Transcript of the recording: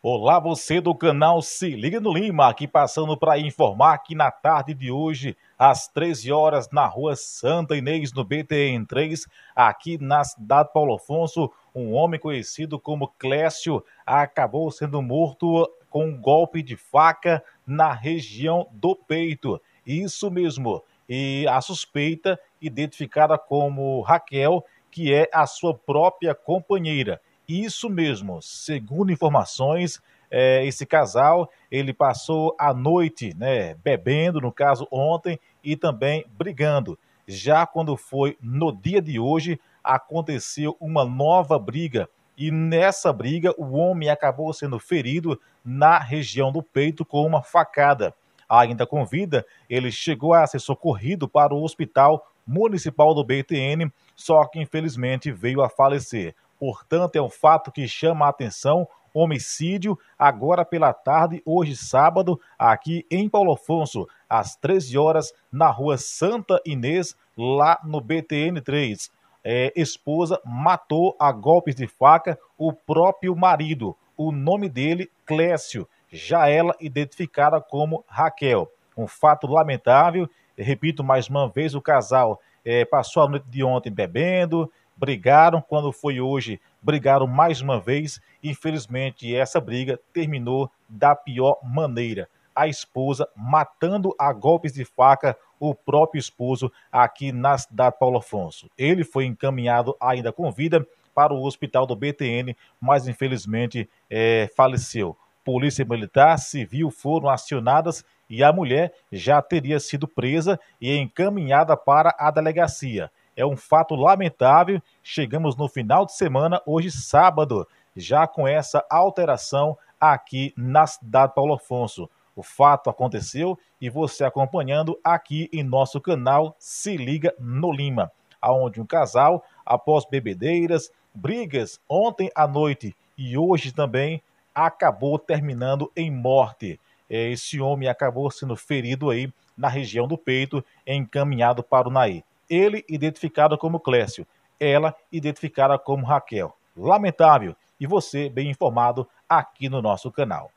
Olá, você do canal Se Liga no Lima, aqui passando para informar que na tarde de hoje, às 13 horas, na rua Santa Inês, no BTN3, aqui na cidade Paulo Afonso, um homem conhecido como Clécio acabou sendo morto com um golpe de faca na região do peito. Isso mesmo. E a suspeita, identificada como Raquel, que é a sua própria companheira. Isso mesmo, segundo informações, é, esse casal ele passou a noite né, bebendo, no caso ontem, e também brigando. Já quando foi no dia de hoje, aconteceu uma nova briga. E nessa briga, o homem acabou sendo ferido na região do peito com uma facada. Ainda com vida, ele chegou a ser socorrido para o hospital municipal do BTN, só que infelizmente veio a falecer. Portanto, é um fato que chama a atenção. Homicídio, agora pela tarde, hoje sábado, aqui em Paulo Afonso, às 13 horas, na rua Santa Inês, lá no BTN 3. É, esposa matou a golpes de faca o próprio marido. O nome dele, Clécio, já ela identificada como Raquel. Um fato lamentável. Repito mais uma vez: o casal é, passou a noite de ontem bebendo, brigaram quando foi hoje, brigaram mais uma vez. Infelizmente, essa briga terminou da pior maneira. A esposa matando a golpes de faca o próprio esposo aqui na cidade Paulo Afonso. Ele foi encaminhado ainda com vida para o hospital do BTN, mas infelizmente é, faleceu. Polícia Militar, Civil foram acionadas e a mulher já teria sido presa e encaminhada para a delegacia. É um fato lamentável. Chegamos no final de semana, hoje sábado, já com essa alteração aqui na cidade Paulo Afonso. O fato aconteceu e você acompanhando aqui em nosso canal Se Liga no Lima, aonde um casal, após bebedeiras, brigas ontem à noite e hoje também, acabou terminando em morte. É, esse homem acabou sendo ferido aí na região do peito, encaminhado para o Naí. Ele identificado como Clécio, ela identificada como Raquel. Lamentável. E você, bem informado, aqui no nosso canal.